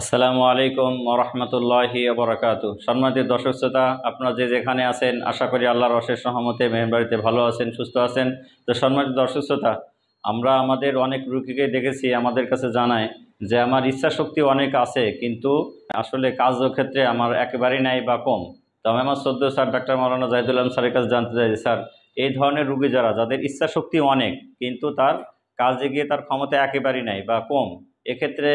আসসালামু আলাইকুম রহমতুল্লাহি বরাকাত সম্মানিত দর্শক শ্রোতা আপনারা যে যেখানে আছেন আশা করি আল্লাহর অশেষ রহমতে বাড়িতে ভালো আছেন সুস্থ আছেন তো সম্মানিত দর্শক শ্রোতা আমরা আমাদের অনেক রুগীকে দেখেছি আমাদের কাছে জানায় যে আমার ইচ্ছা শক্তি অনেক আছে কিন্তু আসলে কাজ ক্ষেত্রে আমার একেবারেই নাই বা কম তো আমি আমার সদ্য স্যার ডাক্তার মৌলানা জাহিদুল্লাম স্যারের কাছে জানতে চাই স্যার এই ধরনের রুগী যারা যাদের ইচ্ছা শক্তি অনেক কিন্তু তার কাজে গিয়ে তার ক্ষমতা একেবারেই নাই বা কম এক্ষেত্রে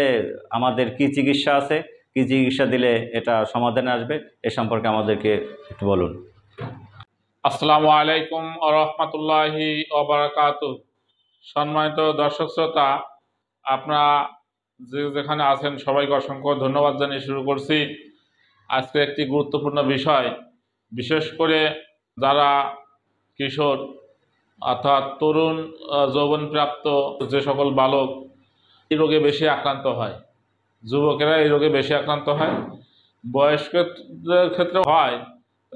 আমাদের কি চিকিৎসা আছে কি চিকিৎসা দিলে এটা সমাধানে আসবে এ সম্পর্কে আমাদেরকে একটু বলুন আসসালামু আলাইকুম রহমতুল্লাহি ওবরাকাত সম্মানিত দর্শক শ্রোতা আপনারা যে যেখানে আছেন সবাইকে অসংখ্য ধন্যবাদ জানিয়ে শুরু করছি আজকে একটি গুরুত্বপূর্ণ বিষয় বিশেষ করে যারা কিশোর অর্থাৎ তরুণ যৌবনপ্রাপ্ত যে সকল বালক এই রোগে বেশি আক্রান্ত হয় যুবকেরা এই রোগে বেশি আক্রান্ত হয় বয়স্কদের ক্ষেত্রে হয়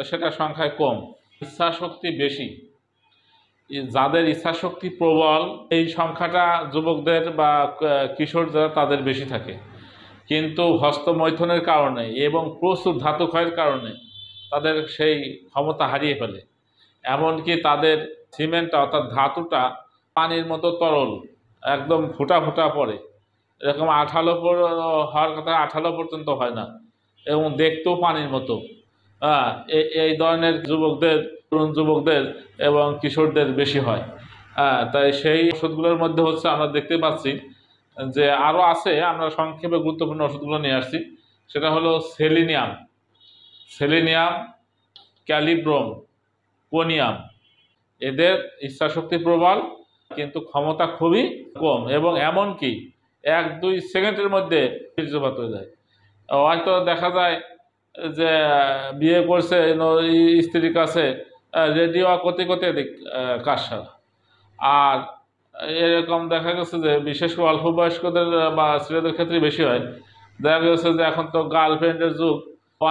সেটা সংখ্যায় কম ইচ্ছাশক্তি বেশি যাদের ইচ্ছাশক্তি প্রবল এই সংখ্যাটা যুবকদের বা কিশোর যারা তাদের বেশি থাকে কিন্তু হস্তমৈথনের কারণে এবং প্রচুর ধাতু ক্ষয়ের কারণে তাদের সেই ক্ষমতা হারিয়ে ফেলে এমনকি তাদের সিমেন্টটা অর্থাৎ ধাতুটা পানির মতো তরল একদম ফোঁটা ফোঁটা পড়ে এরকম আঠালো হওয়ার কথা আঠালো পর্যন্ত হয় না এবং দেখতেও পানির মতো হ্যাঁ এই ধরনের যুবকদের তরুণ যুবকদের এবং কিশোরদের বেশি হয় হ্যাঁ তাই সেই ওষুধগুলোর মধ্যে হচ্ছে আমরা দেখতে পাচ্ছি যে আরও আছে আমরা সংক্ষেপে গুরুত্বপূর্ণ ওষুধগুলো নিয়ে আসছি সেটা হলো সেলিনিয়াম সেলিনিয়াম ক্যালিব্রোম কোনিয়াম এদের ইচ্ছাশক্তি প্রবল কিন্তু ক্ষমতা খুবই কম এবং এমনকি এক দুই সেকেন্ডের মধ্যে বীর্যপাত হয়ে যায় হয়তো দেখা যায় যে বিয়ে করছে স্ত্রীর কাছে রেডিও কতে কতে কারসারা আর এরকম দেখা গেছে যে বিশেষ করে অল্প বয়স্কদের বা ছেলেদের ক্ষেত্রে বেশি হয় দেখা গেছে যে এখন তো গার্লফ্রেন্ডের যুগ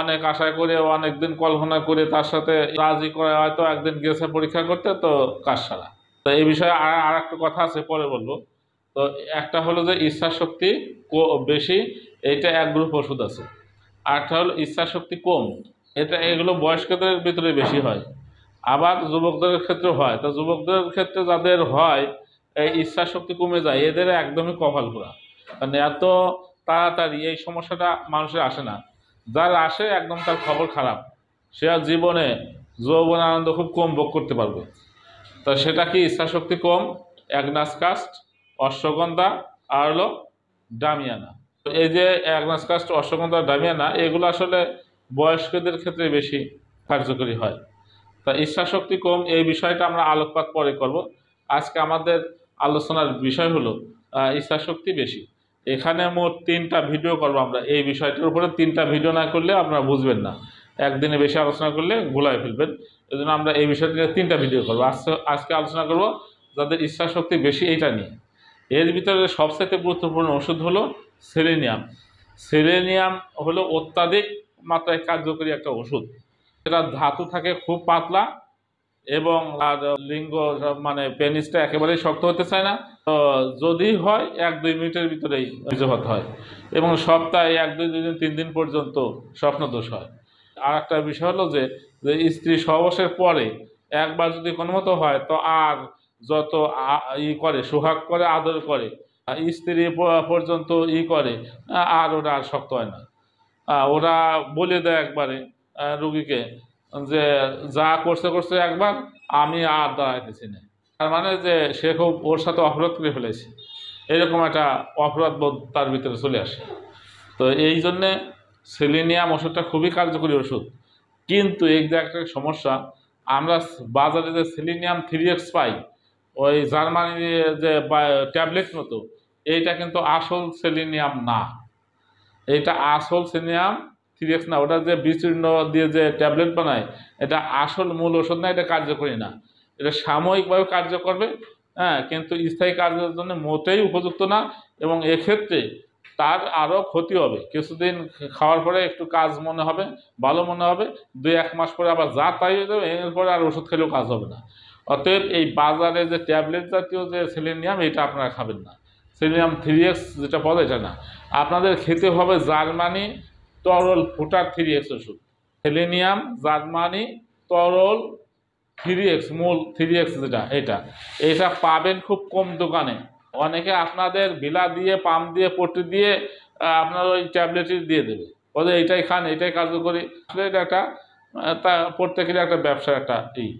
অনেক আশা করে অনেক দিন কল্পনা করে তার সাথে রাজি করে হয়তো একদিন গেছে পরীক্ষা করতে তো সারা তো এই বিষয়ে আর আর একটা কথা আছে পরে বলবো তো একটা হলো যে ইচ্ছা শক্তি বেশি এইটা এক গ্রুপ ওষুধ আছে আরেকটা হলো ইচ্ছা শক্তি কম এটা এগুলো বয়স্কদের ভিতরে বেশি হয় আবার যুবকদের ক্ষেত্রে হয় তো যুবকদের ক্ষেত্রে যাদের হয় এই ইচ্ছা শক্তি কমে যায় এদের একদমই কপাল ঘোরা মানে এত তাড়াতাড়ি এই সমস্যাটা মানুষের আসে না যার আসে একদম তার খবর খারাপ সে জীবনে যৌবন আনন্দ খুব কম ভোগ করতে পারবে তো সেটা কি ইচ্ছাশক্তি কম একনাস কাস্ট অশ্বগন্ধা আর হলো ডামিয়ানা তো এই যে একনাস কাস্ট অশ্বগন্ধা ডামিয়ানা এগুলো আসলে বয়স্কদের ক্ষেত্রে বেশি কার্যকরী হয় তা ইচ্ছাশক্তি কম এই বিষয়টা আমরা আলোকপাত পরে করব আজকে আমাদের আলোচনার বিষয় হলো ইচ্ছাশক্তি বেশি এখানে মোট তিনটা ভিডিও করবো আমরা এই বিষয়টার উপরে তিনটা ভিডিও না করলে আপনারা বুঝবেন না একদিনে বেশি আলোচনা করলে গোলায় ফেলবেন এই জন্য আমরা এই বিষয়টিকে তিনটা ভিডিও করবো আজকে আজকে আলোচনা করব যাদের ইচ্ছা শক্তি বেশি এইটা নিয়ে এর ভিতরে সবচাইতে গুরুত্বপূর্ণ ওষুধ হলো সেলেনিয়াম সেলেনিয়াম হলো অত্যাধিক মাত্রায় কার্যকরী একটা ওষুধ এটা ধাতু থাকে খুব পাতলা এবং আর লিঙ্গ মানে পেনিসটা একেবারেই শক্ত হতে চায় না তো যদি হয় এক দুই মিনিটের ভিতরেই বীর্যপাত হয় এবং সপ্তাহে এক দুই দুই তিন দিন পর্যন্ত স্বপ্নদোষ হয় আর একটা বিষয় হলো যে যে স্ত্রী সহবাসের পরে একবার যদি কোনো মতো হয় তো আর যত ই করে সুহাগ করে আদর করে স্ত্রী পর্যন্ত ই করে আর ওরা আর শক্ত হয় না ওরা বলে দেয় একবারে রুগীকে যে যা করছে করছে একবার আমি আর দাঁড়াইতেছি না তার মানে যে সে খুব ওর সাথে অপরাধ করে ফেলেছে এরকম একটা অপরাধ বোধ তার ভিতরে চলে আসে তো এই জন্যে সেলেনিয়াম ওষুধটা খুবই কার্যকরী ওষুধ কিন্তু এই যে একটা সমস্যা আমরা বাজারে যে সেলিনিয়াম থ্রি এক্স পাই ওই জার্মানির যে ট্যাবলেট মতো এইটা কিন্তু আসল সেলিনিয়াম না এইটা আসল সেলিনিয়াম থ্রি এক্স না ওটা যে বিচীর্ণ দিয়ে যে ট্যাবলেট বানায় এটা আসল মূল ওষুধ না এটা কার্যকরী না এটা সাময়িকভাবে কার্য করবে হ্যাঁ কিন্তু স্থায়ী কার্যের জন্য মোটেই উপযুক্ত না এবং এক্ষেত্রে তার আরও ক্ষতি হবে কিছুদিন খাওয়ার পরে একটু কাজ মনে হবে ভালো মনে হবে দুই এক মাস পরে আবার যা তাই হয়ে যাবে পরে আর ওষুধ খেলেও কাজ হবে না অতএব এই বাজারে যে ট্যাবলেট জাতীয় যে সেলেনিয়াম এটা আপনারা খাবেন না সেলেনিয়াম থ্রি এক্স যেটা বলে এটা না আপনাদের খেতে হবে জার্মানি তরল ফুটার থ্রি এক্স ওষুধ সেলেনিয়াম জার্মানি তরল থ্রি এক্স মূল থ্রি এক্স যেটা এটা এটা পাবেন খুব কম দোকানে অনেকে আপনাদের বিলা দিয়ে পাম্প দিয়ে পট্টি দিয়ে আপনার ওই ট্যাবলেটই দিয়ে দেবে ওদের এইটাই খান এটাই কার্যকরী আসলে এটা একটা তা প্রত্যেকেরই একটা ব্যবসা একটা এই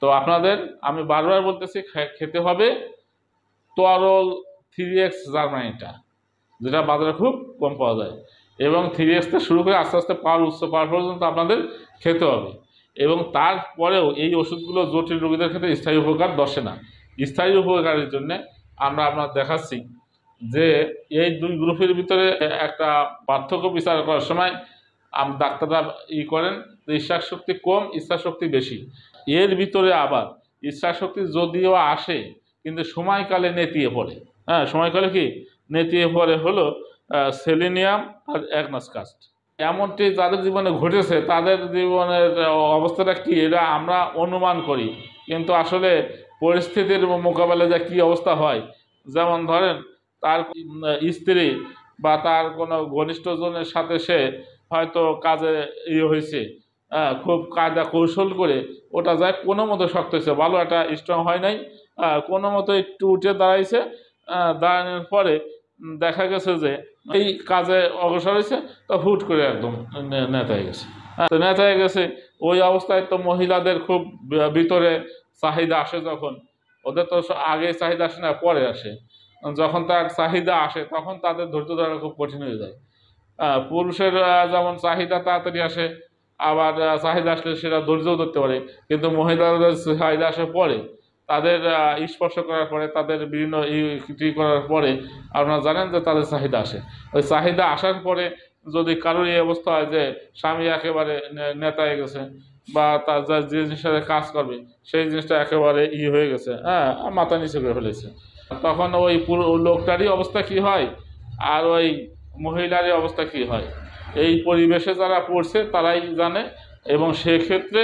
তো আপনাদের আমি বারবার বলতেছি খেতে হবে তরল থ্রি এক্স জার্মানিটা যেটা বাজারে খুব কম পাওয়া যায় এবং থ্রি এক্সতে শুরু করে আস্তে আস্তে পাওয়ার উচ্চ পাওয়ার পর্যন্ত আপনাদের খেতে হবে এবং তারপরেও এই ওষুধগুলো জটিল রোগীদের ক্ষেত্রে স্থায়ী উপকার দশে না স্থায়ী উপকারের জন্যে আমরা আপনার দেখাচ্ছি যে এই দুই গ্রুপের ভিতরে একটা পার্থক্য বিচার করার সময় ডাক্তাররা ই করেন ইচ্ছা শক্তি কম ইচ্ছা শক্তি বেশি এর ভিতরে আবার ইচ্ছা শক্তি যদিও আসে কিন্তু সময়কালে নেতিয়ে পড়ে হ্যাঁ সময়কালে কি নেতিয়ে পড়ে হলো সেলিনিয়াম আর অ্যাগনাসকাস্ট এমনটি যাদের জীবনে ঘটেছে তাদের জীবনের অবস্থাটা কি এটা আমরা অনুমান করি কিন্তু আসলে পরিস্থিতির মোকাবেলা যা কি অবস্থা হয় যেমন ধরেন তার স্ত্রী বা তার কোনো ঘনিষ্ঠজনের সাথে সে হয়তো কাজে ইয়ে হয়েছে হ্যাঁ, খুব কায়দা কৌশল করে ওটা যায় কোনো মতো শক্ত হয়েছে ভালো একটা স্ট্রং হয় নাই হ্যাঁ, কোনো মতো একটু উঠে দাঁড়াইছে হ্যাঁ, দাঁড়ানোর পরে দেখা গেছে যে এই কাজে অগ্রসর হয়েছে তা হুট করে একদম নেতা হয়ে গেছে তো নেতা হয়ে গেছে ওই অবস্থায় তো মহিলাদের খুব ভিতরে চাহিদা আসে যখন ওদের তো আগে চাহিদা আসে না পরে আসে যখন তার চাহিদা আসে তখন তাদের ধৈর্য ধরা খুব কঠিন হয়ে যায় পুরুষের যেমন চাহিদা তাড়াতাড়ি আসে আবার চাহিদা আসলে সেটা ধৈর্যও ধরতে পারে কিন্তু মহিলাদের চাহিদা আসার পরে তাদের স্পর্শ করার পরে তাদের বিভিন্ন ই করার পরে আপনারা জানেন যে তাদের চাহিদা আসে ওই চাহিদা আসার পরে যদি কারোর এই অবস্থা হয় যে স্বামী একেবারে নেতায় গেছে বা তার যা যে জিনিসটা কাজ করবে সেই জিনিসটা একেবারে ই হয়ে গেছে হ্যাঁ মাথা নিচে করে ফেলেছে তখন ওই পুরো লোকটারই অবস্থা কি হয় আর ওই মহিলারই অবস্থা কি হয় এই পরিবেশে যারা পড়ছে তারাই জানে এবং সেক্ষেত্রে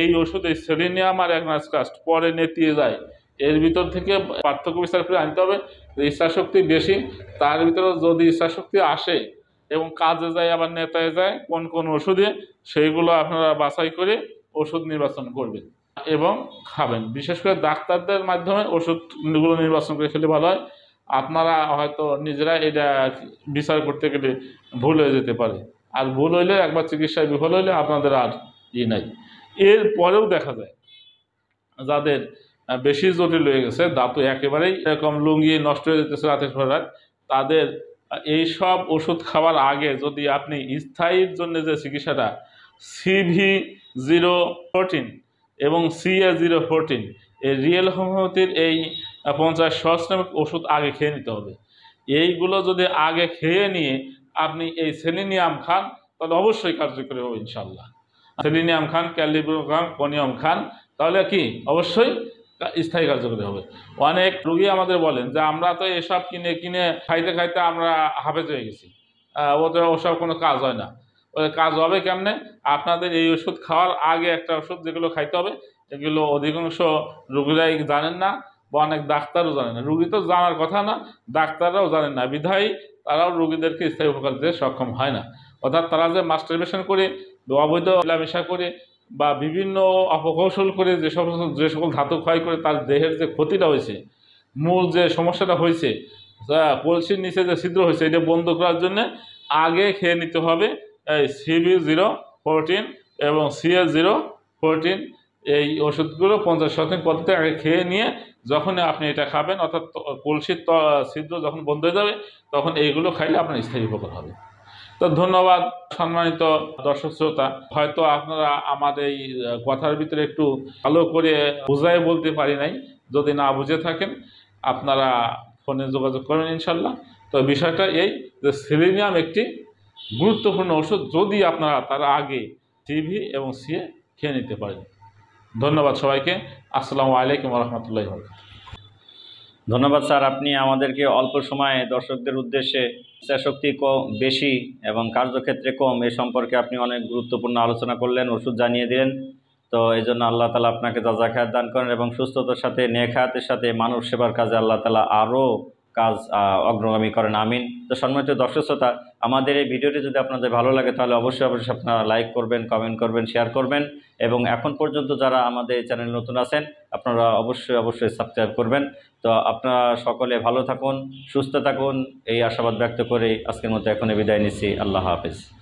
এই ওষুধ এই সেলিনিয়াম আর কাস্ট পরে নেতিয়ে যায় এর ভিতর থেকে পার্থক্য বিস্তার করে আনতে হবে ইচ্ছাশক্তি বেশি তার ভিতরে যদি ইচ্ছাশক্তি আসে এবং কাজে যায় আবার নেতায় যায় কোন কোন ওষুধে সেইগুলো আপনারা বাছাই করে ওষুধ নির্বাচন করবেন এবং খাবেন বিশেষ করে ডাক্তারদের মাধ্যমে ওষুধগুলো নির্বাচন করে খেলে ভালো হয় আপনারা হয়তো নিজেরা এটা বিচার করতে গেলে ভুল হয়ে যেতে পারে আর ভুল হইলে একবার চিকিৎসায় বিফল হইলে আপনাদের আর ই নাই এর পরেও দেখা যায় যাদের বেশি জটিল হয়ে গেছে দাঁত একেবারেই এরকম লুঙ্গি নষ্ট হয়ে যেতেছে রাতের পর তাদের এইসব ওষুধ খাওয়ার আগে যদি আপনি স্থায়ীর জন্য যে চিকিৎসাটা সিভি জিরো ফোরটিন এবং সিএ জিরো ফোরটিন এই রিয়েল হোমিওপ্যাথির এই পঞ্চাশ সহস্রামিক ওষুধ আগে খেয়ে নিতে হবে এইগুলো যদি আগে খেয়ে নিয়ে আপনি এই সেলিনিয়াম খান তাহলে অবশ্যই কার্যকরী হবে ইনশাল্লাহ সেলিনিয়াম খান ক্যালিব্রো খান কোনিয়াম খান তাহলে কি অবশ্যই স্থায়ী কার্যকরী হবে অনেক রুগী আমাদের বলেন যে আমরা তো এসব কিনে কিনে খাইতে খাইতে আমরা হাফেজ হয়ে গেছি ওদের ওসব কোনো কাজ হয় না ওদের কাজ হবে কেমনে আপনাদের এই ওষুধ খাওয়ার আগে একটা ওষুধ যেগুলো খাইতে হবে এগুলো অধিকাংশ রুগীরাই জানেন না বা অনেক ডাক্তারও জানেন না রুগী তো জানার কথা না ডাক্তাররাও জানেন না বিধায়ী তারাও রুগীদেরকে স্থায়ী উপকার দিতে সক্ষম হয় না অর্থাৎ তারা যে মাস্টারবেশন করে অবৈধ মেলামেশা করে বা বিভিন্ন অপকৌশল করে যে সমস্ত যে সকল ধাতু ক্ষয় করে তার দেহের যে ক্ষতিটা হয়েছে মূল যে সমস্যাটা হয়েছে কলসির নিচে যে ছিদ্র হয়েছে এটা বন্ধ করার জন্য আগে খেয়ে নিতে হবে এই সিবি জিরো ফোরটিন এবং সিএ জিরো ফোরটিন এই ওষুধগুলো পঞ্চাশ শতাংশ পদ্ধতি আগে খেয়ে নিয়ে যখন আপনি এটা খাবেন অর্থাৎ কলসির ছিদ্র যখন বন্ধ হয়ে যাবে তখন এইগুলো খাইলে আপনার স্থায়ী উপকার হবে তো ধন্যবাদ সম্মানিত দর্শক শ্রোতা হয়তো আপনারা আমাদের এই কথার ভিতরে একটু ভালো করে বুঝাই বলতে পারি নাই যদি না বুঝে থাকেন আপনারা ফোনে যোগাযোগ করেন ইনশাল্লাহ তো বিষয়টা এই যে সেলিনিয়াম একটি গুরুত্বপূর্ণ ওষুধ যদি আপনারা তার আগে টিভি এবং সিএ খেয়ে নিতে পারেন ধন্যবাদ সবাইকে আসসালামু আলাইকুম রহমতুল্লাহ ধন্যবাদ স্যার আপনি আমাদেরকে অল্প সময়ে দর্শকদের উদ্দেশ্যে শক্তি কম বেশি এবং কার্যক্ষেত্রে কম এ সম্পর্কে আপনি অনেক গুরুত্বপূর্ণ আলোচনা করলেন ওষুধ জানিয়ে দিলেন তো এই জন্য আল্লাহ তালা আপনাকে যা দান করেন এবং সুস্থতার সাথে নেখাতের সাথে মানব সেবার কাজে আল্লাহ তালা আরও কাজ অগ্রগামী করেন আমিন তো সম্মানিত দর্শক শ্রোতা আমাদের এই ভিডিওটি যদি আপনাদের ভালো লাগে তাহলে অবশ্যই অবশ্যই আপনারা লাইক করবেন কমেন্ট করবেন শেয়ার করবেন এবং এখন পর্যন্ত যারা আমাদের চ্যানেল নতুন আছেন আপনারা অবশ্যই অবশ্যই সাবস্ক্রাইব করবেন তো আপনারা সকলে ভালো থাকুন সুস্থ থাকুন এই আশাবাদ ব্যক্ত করে আজকের মতো এখনই বিদায় নিচ্ছি আল্লাহ হাফিজ